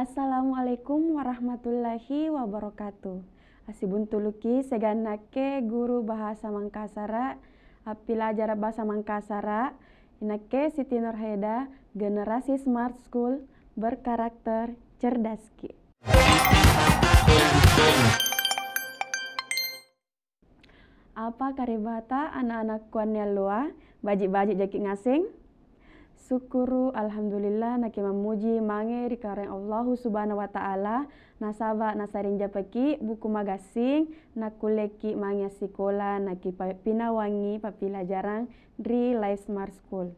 Assalamualaikum warahmatullahi wabarakatuh. Asibun tuluki seganake guru bahasa Mangkasara, apilajar bahasa Mangkasara, nake Siti Nurheda, generasi smart school, berkarakter cerdaski. Apa karibata anak-anak kuannya luah, bajik-bajik jaki ngasing? Syukuru alhamdulillah nake mamuji mange rikareng Allah subhanahu wa taala nasaba nasarin japaki buku magasing nakuleki mange sikola nake pinawangi papilajarang ri life smart school.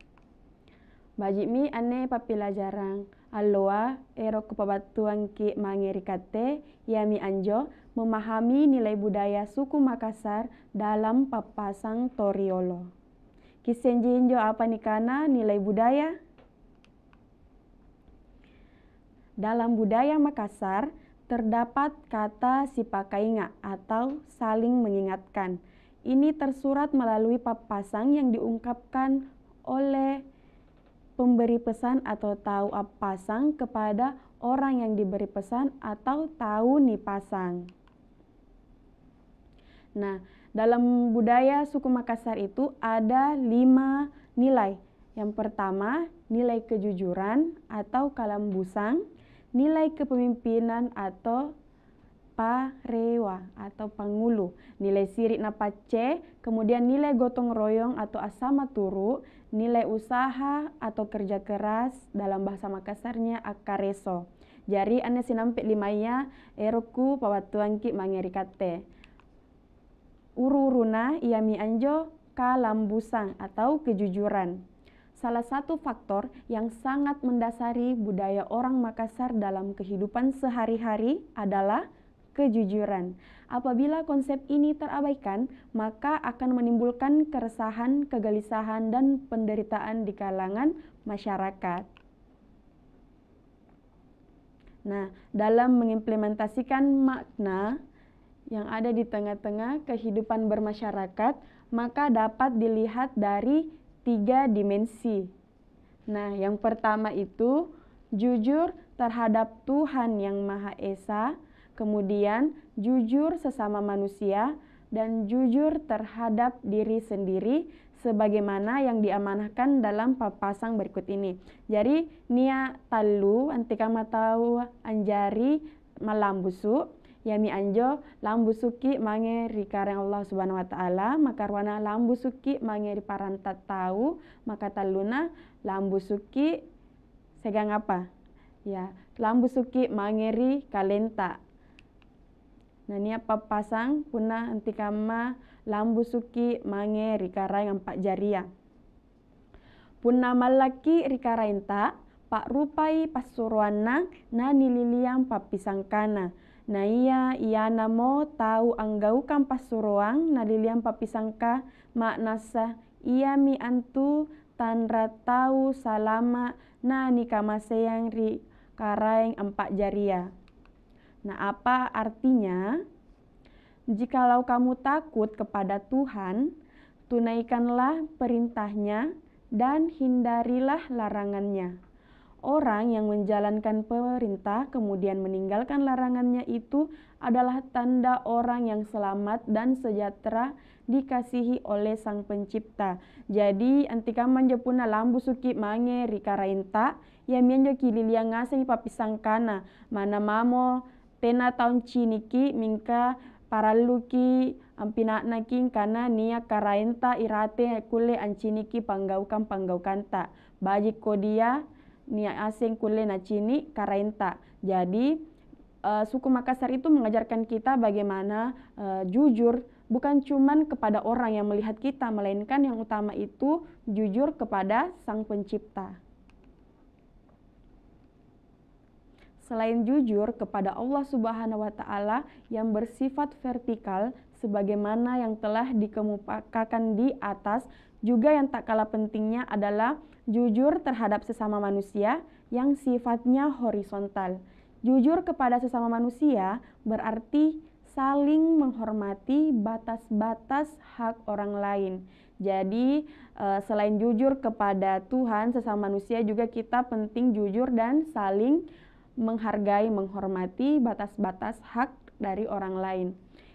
Bajimi ane papilajarang aloa ero kupabatuan ki mange rikate yami anjo memahami nilai budaya suku Makassar dalam papasang toriolo. Kisenji Jinjo apa kana nilai budaya? Dalam budaya Makassar, terdapat kata sipakainga atau saling mengingatkan. Ini tersurat melalui papasang yang diungkapkan oleh pemberi pesan atau tahu pasang kepada orang yang diberi pesan atau tahu nih pasang. Nah, dalam budaya suku Makassar itu ada lima nilai. Yang pertama, nilai kejujuran atau kalam busang, nilai kepemimpinan atau parewa atau pangulu, nilai sirik napace, kemudian nilai gotong royong atau asama turu, nilai usaha atau kerja keras dalam bahasa Makassarnya akareso. Jari ane sinampik limanya eroku pawatuanki mangerikate ururuna iami anjo kalambusang atau kejujuran. Salah satu faktor yang sangat mendasari budaya orang Makassar dalam kehidupan sehari-hari adalah kejujuran. Apabila konsep ini terabaikan, maka akan menimbulkan keresahan, kegelisahan, dan penderitaan di kalangan masyarakat. Nah, dalam mengimplementasikan makna yang ada di tengah-tengah kehidupan bermasyarakat, maka dapat dilihat dari tiga dimensi. Nah, yang pertama itu jujur terhadap Tuhan Yang Maha Esa, kemudian jujur sesama manusia, dan jujur terhadap diri sendiri sebagaimana yang diamanahkan dalam papasang berikut ini. Jadi, nia talu antika matau anjari malam busuk yami anjo lambu suki mange ri kareng Allah Subhanahu wa taala makarwana lambu suki mange ri parantat tau maka taluna lambu suki segang apa ya lambu suki mangeri kalenta Nah, ini apa pasang puna antikama lambu suki mange rikara yang empat jaria. Puna malaki rikara inta pak rupai pasuruana na nililiang papisangkana na iya iya namo tau anggau kang na naliliang papisangka maknasa iya mi antu tanra tau salama na nikamaseyang ri karaeng empat jaria. Nah apa artinya? Jikalau kamu takut kepada Tuhan, tunaikanlah perintahnya dan hindarilah larangannya. Orang yang menjalankan perintah kemudian meninggalkan larangannya itu adalah tanda orang yang selamat dan sejahtera dikasihi oleh Sang Pencipta. Jadi antikaman jepuna lambu suki mange rikarainta ya mianjo liang ngasih papisangkana mana mamo tena tahun ciniki mingka luki ampinak naking karena nia karainta irate kule anciniki panggaukan panggaukan tak bajik kodia ni asing kuliner na cini karenta. Jadi uh, suku Makassar itu mengajarkan kita bagaimana uh, jujur bukan cuman kepada orang yang melihat kita melainkan yang utama itu jujur kepada Sang Pencipta. Selain jujur kepada Allah Subhanahu wa taala yang bersifat vertikal sebagaimana yang telah dikemukakan di atas, juga yang tak kalah pentingnya adalah jujur terhadap sesama manusia yang sifatnya horizontal. Jujur kepada sesama manusia berarti saling menghormati batas-batas hak orang lain. Jadi, eh, selain jujur kepada Tuhan, sesama manusia juga kita penting jujur dan saling menghargai, menghormati batas-batas hak dari orang lain.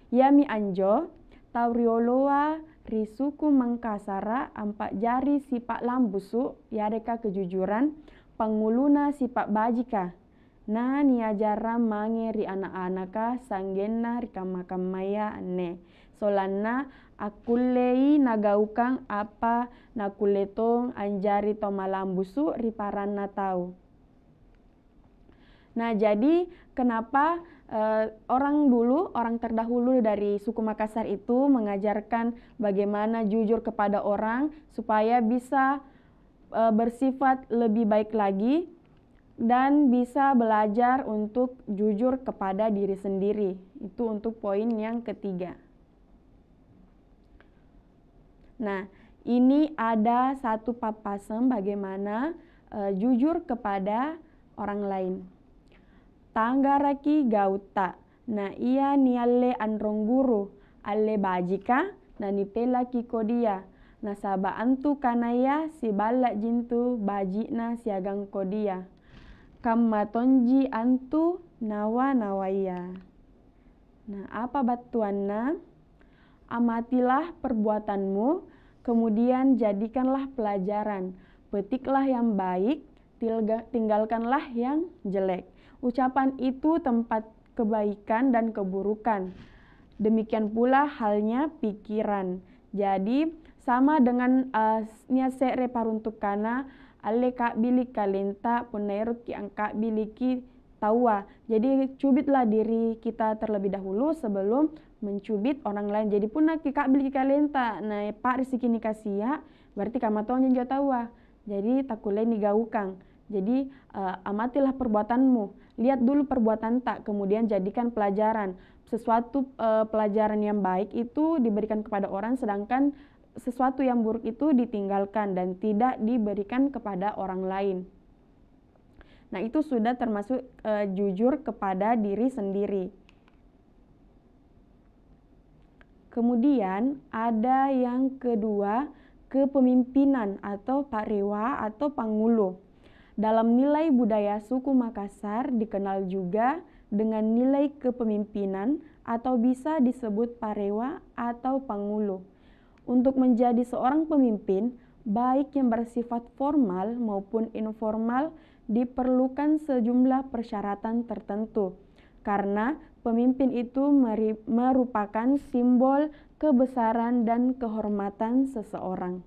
Yami anjo, taurioloa risuku mangkasara ampak jari sipak lambusu yareka kejujuran penguluna sipak bajika. Na niajara mange ri anak-anaka sanggena ri kamakamaya ne. Solanna akulei nagaukang apa nakuletong anjari tomalambusu ri paranna tau. Nah jadi kenapa Uh, orang dulu, orang terdahulu dari suku Makassar itu mengajarkan bagaimana jujur kepada orang supaya bisa uh, bersifat lebih baik lagi dan bisa belajar untuk jujur kepada diri sendiri. Itu untuk poin yang ketiga. Nah, ini ada satu papasem bagaimana uh, jujur kepada orang lain ki gauta, na ia ni alle guru, alle bajika na ni ki kodia na saba antu kanaya si balak jintu bajina siagang kodia kamma tonji antu nawa nawaya Na apa batuanna amatilah perbuatanmu kemudian jadikanlah pelajaran petiklah yang baik tinggalkanlah yang jelek Ucapan itu tempat kebaikan dan keburukan. Demikian pula halnya pikiran. Jadi, sama dengan uh, eh, se paruntukana ale kak bilik kalenta punairuki angka biliki tawa. Jadi cubitlah diri kita terlebih dahulu sebelum mencubit orang lain. Jadi nak kak bilik kalenta nae pak risiki ya, berarti kamatonya jauh tawa. Jadi takulai digaukan. Jadi eh, amatilah perbuatanmu. Lihat dulu perbuatan tak, kemudian jadikan pelajaran. Sesuatu e, pelajaran yang baik itu diberikan kepada orang, sedangkan sesuatu yang buruk itu ditinggalkan dan tidak diberikan kepada orang lain. Nah, itu sudah termasuk e, jujur kepada diri sendiri. Kemudian ada yang kedua, kepemimpinan atau pariwa atau pangulu. Dalam nilai budaya suku Makassar dikenal juga dengan nilai kepemimpinan atau bisa disebut parewa atau pangulu. Untuk menjadi seorang pemimpin, baik yang bersifat formal maupun informal diperlukan sejumlah persyaratan tertentu karena pemimpin itu merupakan simbol kebesaran dan kehormatan seseorang.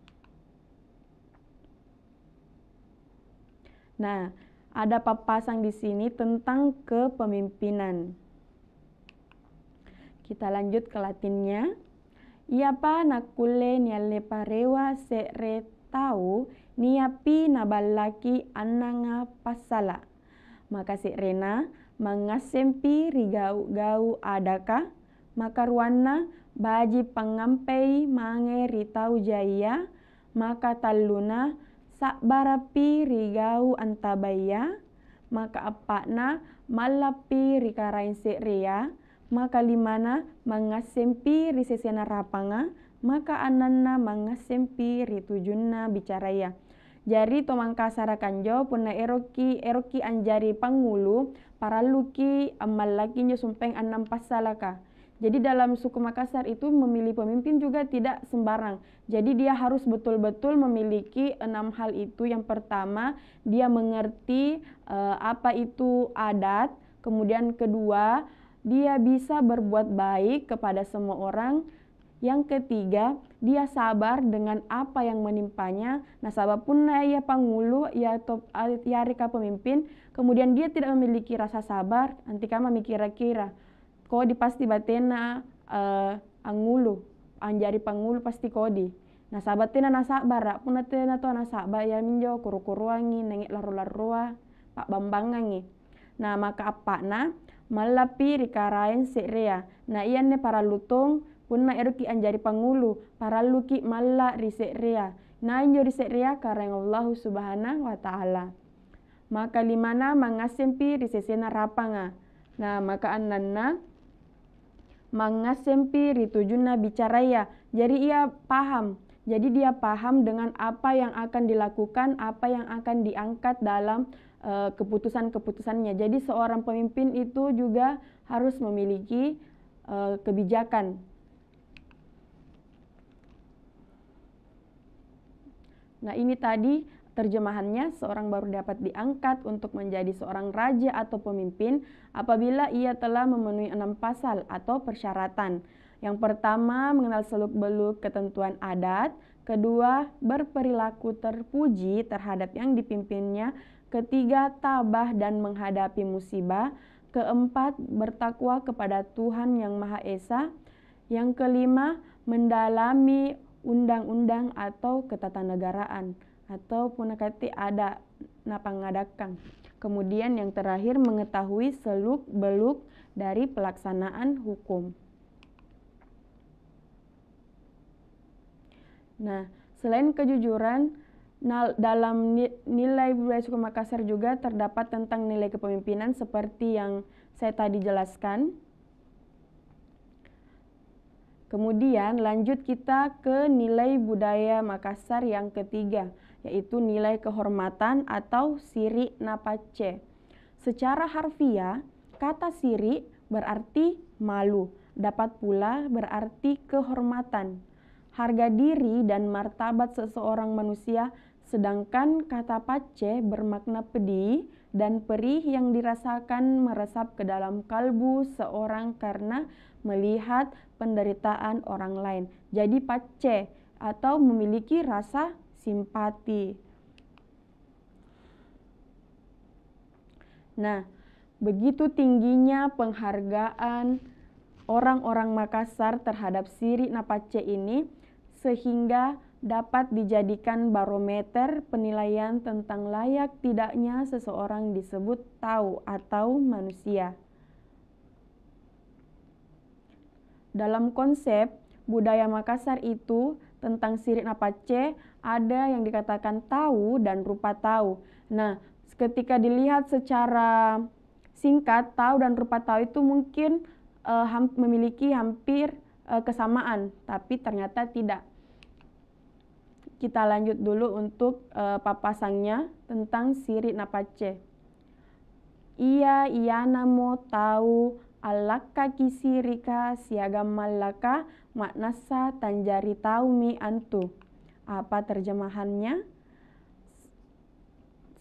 Nah, ada pasang di sini tentang kepemimpinan. Kita lanjut ke Latinnya. Iapa nakule niale parewa sekre tau niapi nabalaki ananga pasala. Maka Rena, mengasempi rigau-gau adaka ruana baji pangampei mange ritau jaya maka taluna barapi rigau antabaya maka apakna malapi rikarain ria maka limana mangasempi risesena rapanga maka ananna mangasempi ritujunna bicaraya jari tomang kasara kanjo punna eroki eroki anjari pangulu para luki nyo sumpeng annam pasalaka jadi dalam suku Makassar itu memilih pemimpin juga tidak sembarang. Jadi dia harus betul-betul memiliki enam hal itu. Yang pertama, dia mengerti e, apa itu adat. Kemudian kedua, dia bisa berbuat baik kepada semua orang. Yang ketiga, dia sabar dengan apa yang menimpanya. Nasabah pun ia ya pangulu, ya top, ya pemimpin. Kemudian dia tidak memiliki rasa sabar, nanti kamu mikir-kira. kira kira kodi pasti batena uh, angulu, anjari pangulu pasti kodi. Na tena nasabara, puna tena to nasabah ya minjo kuru-kuruangi, nengit laru-larua, pak bambangangi. Na maka apa na malapi rikarain sekrea. na iya ne para lutung punna eruki anjari pangulu, para luki malla risekrea. na injo risekrea karena Allah subhanahu wa ta'ala. Maka limana mangasempi risesena rapanga. Nah maka ananna mangasempi ritujunna bicaraya. Jadi ia paham. Jadi dia paham dengan apa yang akan dilakukan, apa yang akan diangkat dalam uh, keputusan-keputusannya. Jadi seorang pemimpin itu juga harus memiliki uh, kebijakan. Nah, ini tadi Terjemahannya, seorang baru dapat diangkat untuk menjadi seorang raja atau pemimpin apabila ia telah memenuhi enam pasal atau persyaratan. Yang pertama, mengenal seluk-beluk ketentuan adat. Kedua, berperilaku terpuji terhadap yang dipimpinnya. Ketiga, tabah dan menghadapi musibah. Keempat, bertakwa kepada Tuhan Yang Maha Esa. Yang kelima, mendalami undang-undang atau ketatanegaraan atau punakati ada ngadakan Kemudian yang terakhir mengetahui seluk beluk dari pelaksanaan hukum. Nah, selain kejujuran, dalam nilai budaya suku Makassar juga terdapat tentang nilai kepemimpinan seperti yang saya tadi jelaskan. Kemudian lanjut kita ke nilai budaya Makassar yang ketiga, yaitu nilai kehormatan atau siri napace. Secara harfiah, kata siri berarti malu, dapat pula berarti kehormatan. Harga diri dan martabat seseorang manusia, sedangkan kata pace bermakna pedih dan perih yang dirasakan meresap ke dalam kalbu seorang karena melihat penderitaan orang lain. Jadi pace atau memiliki rasa simpati. Nah, begitu tingginya penghargaan orang-orang Makassar terhadap siri napace ini sehingga dapat dijadikan barometer penilaian tentang layak tidaknya seseorang disebut tahu atau manusia. Dalam konsep budaya Makassar itu tentang sirik napace ada yang dikatakan tahu dan rupa tahu. Nah, ketika dilihat secara singkat tahu dan rupa tahu itu mungkin uh, memiliki hampir uh, kesamaan, tapi ternyata tidak. Kita lanjut dulu untuk uh, eh, papasannya tentang sirik Napace. Iya iya namo tahu Alakka kisirika siaga malaka maknasa tanjari taumi antu. Apa terjemahannya?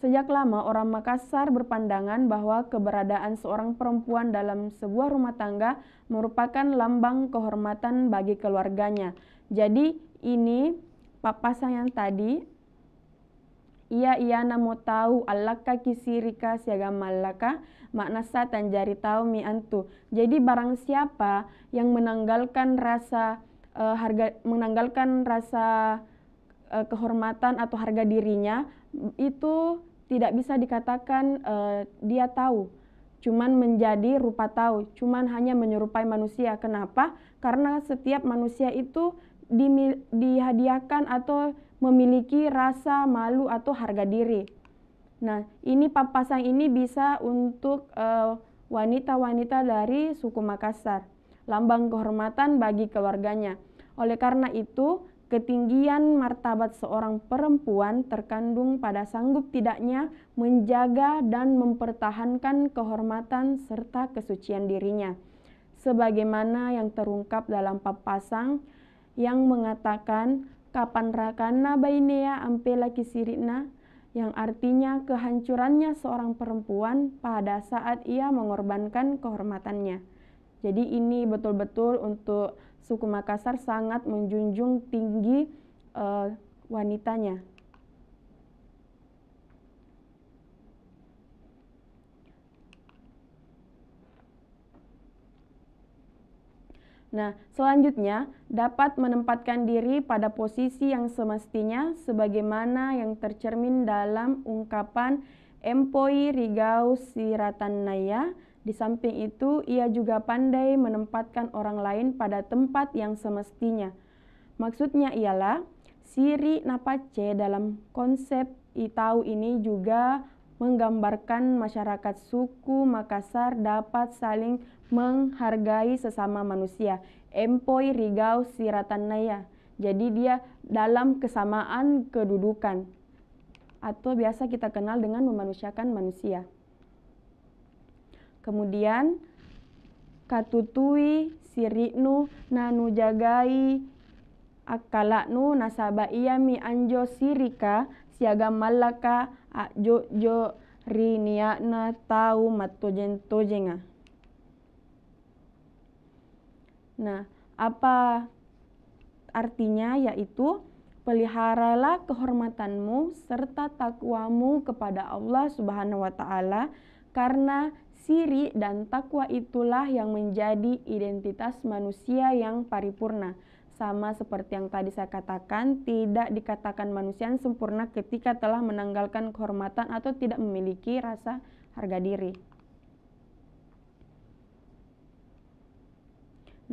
Sejak lama orang Makassar berpandangan bahwa keberadaan seorang perempuan dalam sebuah rumah tangga merupakan lambang kehormatan bagi keluarganya. Jadi ini papasan yang tadi ia-ia ia namo tahu alaka kisirika siaga malaka makna satan jari tahu mi antu. Jadi barang siapa yang menanggalkan rasa uh, harga menanggalkan rasa uh, kehormatan atau harga dirinya itu tidak bisa dikatakan uh, dia tahu cuman menjadi rupa tahu, cuman hanya menyerupai manusia. Kenapa? Karena setiap manusia itu di, dihadiahkan atau memiliki rasa malu atau harga diri. Nah, ini papasan ini bisa untuk eh, wanita-wanita dari suku Makassar, lambang kehormatan bagi keluarganya. Oleh karena itu, ketinggian martabat seorang perempuan terkandung pada sanggup tidaknya menjaga dan mempertahankan kehormatan serta kesucian dirinya. Sebagaimana yang terungkap dalam papasan yang mengatakan kapan rakana bainea laki sirikna yang artinya kehancurannya seorang perempuan pada saat ia mengorbankan kehormatannya. Jadi ini betul-betul untuk suku Makassar sangat menjunjung tinggi e, wanitanya. Nah, selanjutnya dapat menempatkan diri pada posisi yang semestinya sebagaimana yang tercermin dalam ungkapan Empoi Rigau Siratanaya. Di samping itu, ia juga pandai menempatkan orang lain pada tempat yang semestinya. Maksudnya ialah, siri napace dalam konsep itau ini juga menggambarkan masyarakat suku Makassar dapat saling menghargai sesama manusia. Empoi Rigau Siratanaya. Jadi dia dalam kesamaan kedudukan atau biasa kita kenal dengan memanusiakan manusia. Kemudian katutui siriknu nanu jagai akalaknu nasaba iyami anjo sirika siaga malaka ajojo ri na tau matojeng-tojenga. Nah, apa artinya yaitu peliharalah kehormatanmu serta takwamu kepada Allah Subhanahu wa taala karena siri dan takwa itulah yang menjadi identitas manusia yang paripurna sama seperti yang tadi saya katakan, tidak dikatakan manusia yang sempurna ketika telah menanggalkan kehormatan atau tidak memiliki rasa harga diri.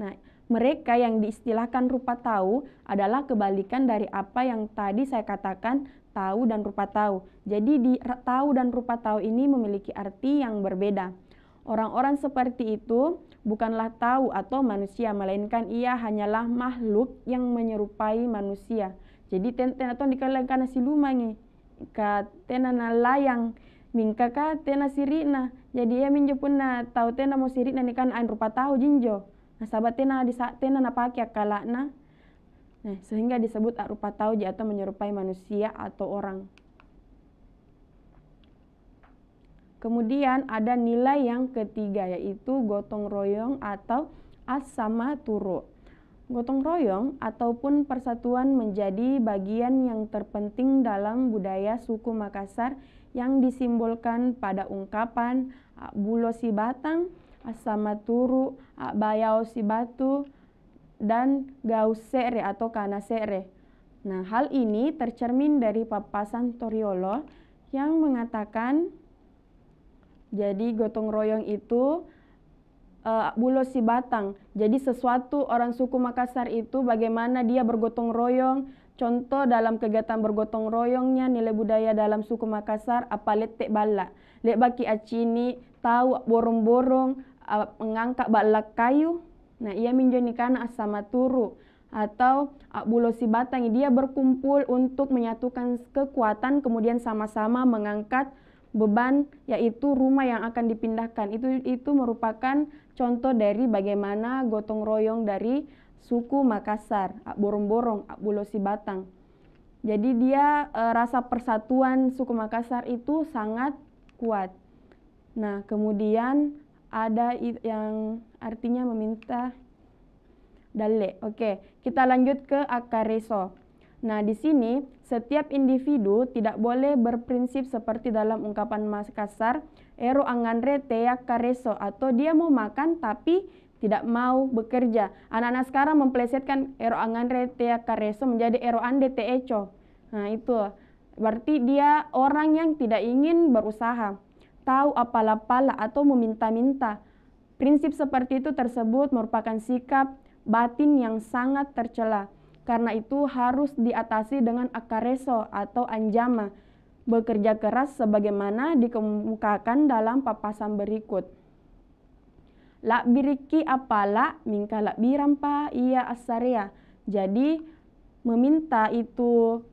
Nah, mereka yang diistilahkan rupa tahu adalah kebalikan dari apa yang tadi saya katakan tahu dan rupa tahu. Jadi di tahu dan rupa tahu ini memiliki arti yang berbeda. Orang-orang seperti itu bukanlah tahu atau manusia, melainkan ia hanyalah makhluk yang menyerupai manusia. Jadi tena atau dikalengkan nasi lumangi, ka tena na layang, mingka ka tena sirina. Jadi ia menjepun na tahu tena mau sirina ni kan ain rupa tahu jinjo. Nah sahabat tena di saat tena na pakai kalakna. Nah sehingga disebut rupa tahu atau menyerupai manusia atau orang. Kemudian ada nilai yang ketiga yaitu gotong royong atau as turu. Gotong royong ataupun persatuan menjadi bagian yang terpenting dalam budaya suku Makassar yang disimbolkan pada ungkapan bulo si batang, asama turu, bayau si batu, dan gausere atau kanasere. Nah, hal ini tercermin dari papasan Toriolo yang mengatakan jadi gotong royong itu uh, eh, bulo si batang. Jadi sesuatu orang suku Makassar itu bagaimana dia bergotong royong. Contoh dalam kegiatan bergotong royongnya nilai budaya dalam suku Makassar apa letek bala. Lek baki acini tahu borong-borong uh, mengangkat balak kayu. Nah ia menjadikan karena asama turu atau eh, bulosi batang dia berkumpul untuk menyatukan kekuatan kemudian sama-sama mengangkat beban yaitu rumah yang akan dipindahkan. Itu itu merupakan contoh dari bagaimana gotong royong dari suku Makassar, Borong-Borong, Bulosi Batang. Jadi dia e, rasa persatuan suku Makassar itu sangat kuat. Nah, kemudian ada yang artinya meminta dale. Oke, kita lanjut ke akareso. Nah, di sini setiap individu tidak boleh berprinsip seperti dalam ungkapan Mas Kasar, ero anganre teak ya kareso atau dia mau makan tapi tidak mau bekerja. Anak-anak sekarang memplesetkan ero anganre teak ya kareso menjadi ero ande teeco. Nah, itu berarti dia orang yang tidak ingin berusaha, tahu apalah pala atau meminta-minta. Prinsip seperti itu tersebut merupakan sikap batin yang sangat tercela karena itu harus diatasi dengan akareso atau anjama, bekerja keras sebagaimana dikemukakan dalam papasan berikut. Lak biriki apala mingka lak birampa iya asaria. Jadi meminta itu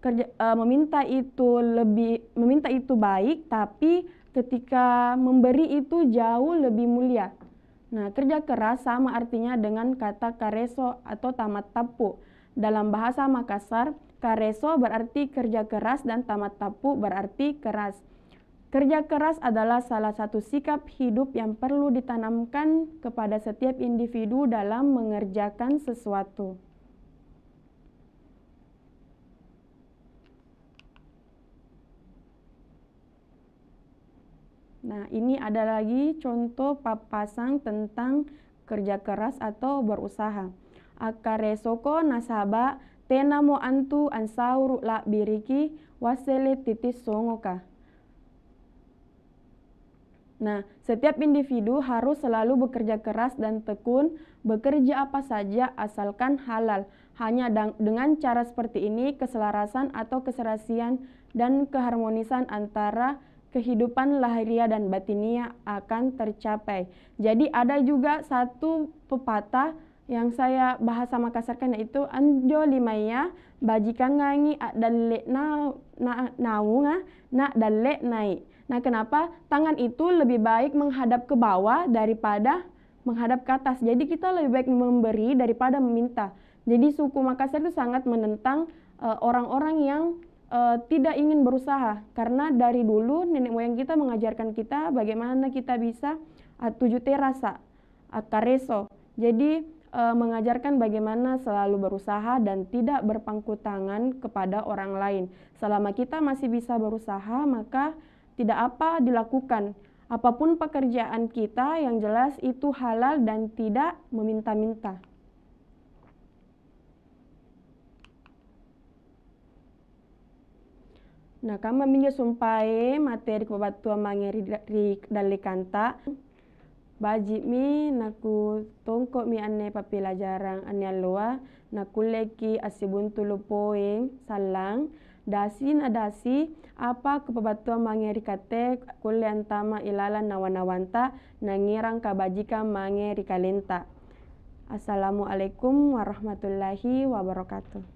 kerja, uh, meminta itu lebih meminta itu baik tapi ketika memberi itu jauh lebih mulia. Nah, kerja keras sama artinya dengan kata kareso atau tamat tapu. Dalam bahasa Makassar, kareso berarti kerja keras dan tamat tapu berarti keras. Kerja keras adalah salah satu sikap hidup yang perlu ditanamkan kepada setiap individu dalam mengerjakan sesuatu. Nah, ini ada lagi contoh papasang tentang kerja keras atau berusaha. Akare soko nasaba tenamo antu ansauru la biriki wasele titis songoka. Nah, setiap individu harus selalu bekerja keras dan tekun, bekerja apa saja asalkan halal. Hanya dengan cara seperti ini, keselarasan atau keserasian dan keharmonisan antara kehidupan lahiria dan batinia akan tercapai. Jadi ada juga satu pepatah yang saya bahas sama kasarkan yaitu anjo limaya bajikan ngangi dalle na na naunga na dalle naik. Nah, kenapa tangan itu lebih baik menghadap ke bawah daripada menghadap ke atas. Jadi kita lebih baik memberi daripada meminta. Jadi suku Makassar itu sangat menentang e, orang-orang uh, orang -orang yang uh, tidak ingin berusaha karena dari dulu nenek moyang kita mengajarkan kita bagaimana kita bisa uh, eh, tujuh terasa akareso. Eh, Jadi uh, mengajarkan bagaimana selalu berusaha dan tidak berpangku tangan kepada orang lain. Selama kita masih bisa berusaha maka tidak apa dilakukan. Apapun pekerjaan kita yang jelas itu halal dan tidak meminta-minta. Na kama sumpae eh, materi ku batua mangeri ri dalle kanta. Baji mi naku tongko mi ane papelajarang ane alloa naku leki asibun asibuntulu poeng eh, salang dasi na dasi apa ku pabatua mangeri kate kule antama ilalan nawanawanta nangirang bajika mange kalenta. Assalamualaikum warahmatullahi wabarakatuh.